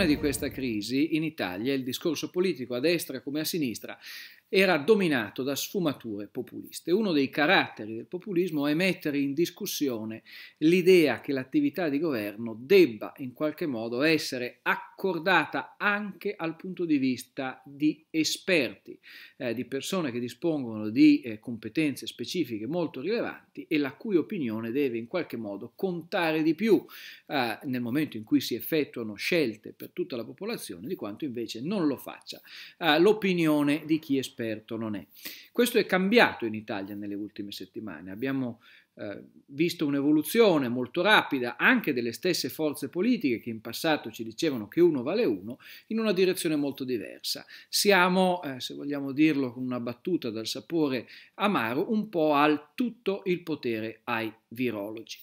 prima di questa crisi in Italia il discorso politico a destra come a sinistra era dominato da sfumature populiste. Uno dei caratteri del populismo è mettere in discussione l'idea che l'attività di governo debba in qualche modo essere accordata anche al punto di vista di esperti, eh, di persone che dispongono di eh, competenze specifiche molto rilevanti e la cui opinione deve in qualche modo contare di più eh, nel momento in cui si effettuano scelte per tutta la popolazione di quanto invece non lo faccia eh, l'opinione di chi è esperto esperto non è. Questo è cambiato in Italia nelle ultime settimane. Abbiamo eh, visto un'evoluzione molto rapida anche delle stesse forze politiche che in passato ci dicevano che uno vale uno in una direzione molto diversa. Siamo, eh, se vogliamo dirlo con una battuta dal sapore amaro, un po' al tutto il potere ai virologi.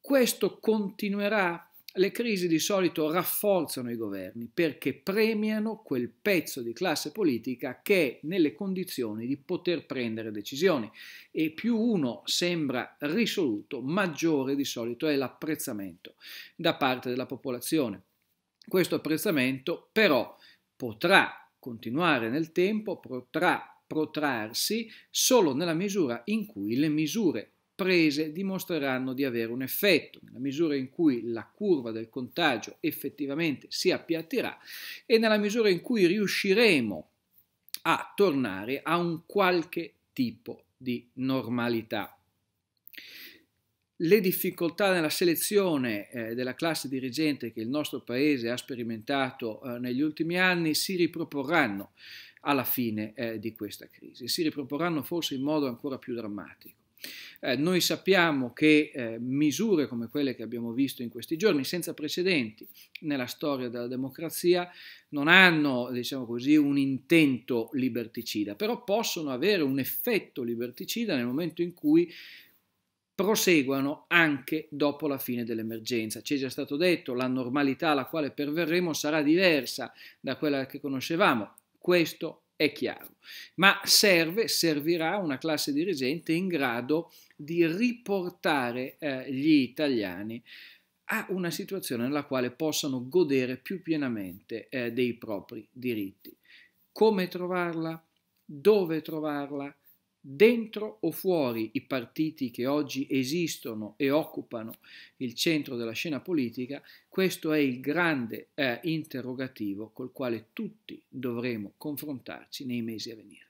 Questo continuerà le crisi di solito rafforzano i governi perché premiano quel pezzo di classe politica che è nelle condizioni di poter prendere decisioni e più uno sembra risoluto, maggiore di solito è l'apprezzamento da parte della popolazione. Questo apprezzamento però potrà continuare nel tempo, potrà protrarsi solo nella misura in cui le misure prese dimostreranno di avere un effetto, nella misura in cui la curva del contagio effettivamente si appiattirà e nella misura in cui riusciremo a tornare a un qualche tipo di normalità. Le difficoltà nella selezione eh, della classe dirigente che il nostro Paese ha sperimentato eh, negli ultimi anni si riproporranno alla fine eh, di questa crisi, si riproporranno forse in modo ancora più drammatico. Eh, noi sappiamo che eh, misure come quelle che abbiamo visto in questi giorni, senza precedenti nella storia della democrazia, non hanno diciamo così, un intento liberticida, però possono avere un effetto liberticida nel momento in cui proseguano anche dopo la fine dell'emergenza. Ci è già stato detto, che la normalità alla quale perverremo sarà diversa da quella che conoscevamo. Questo è chiaro, ma serve, servirà una classe dirigente in grado di riportare eh, gli italiani a una situazione nella quale possano godere più pienamente eh, dei propri diritti. Come trovarla? Dove trovarla? dentro o fuori i partiti che oggi esistono e occupano il centro della scena politica, questo è il grande eh, interrogativo col quale tutti dovremo confrontarci nei mesi a venire.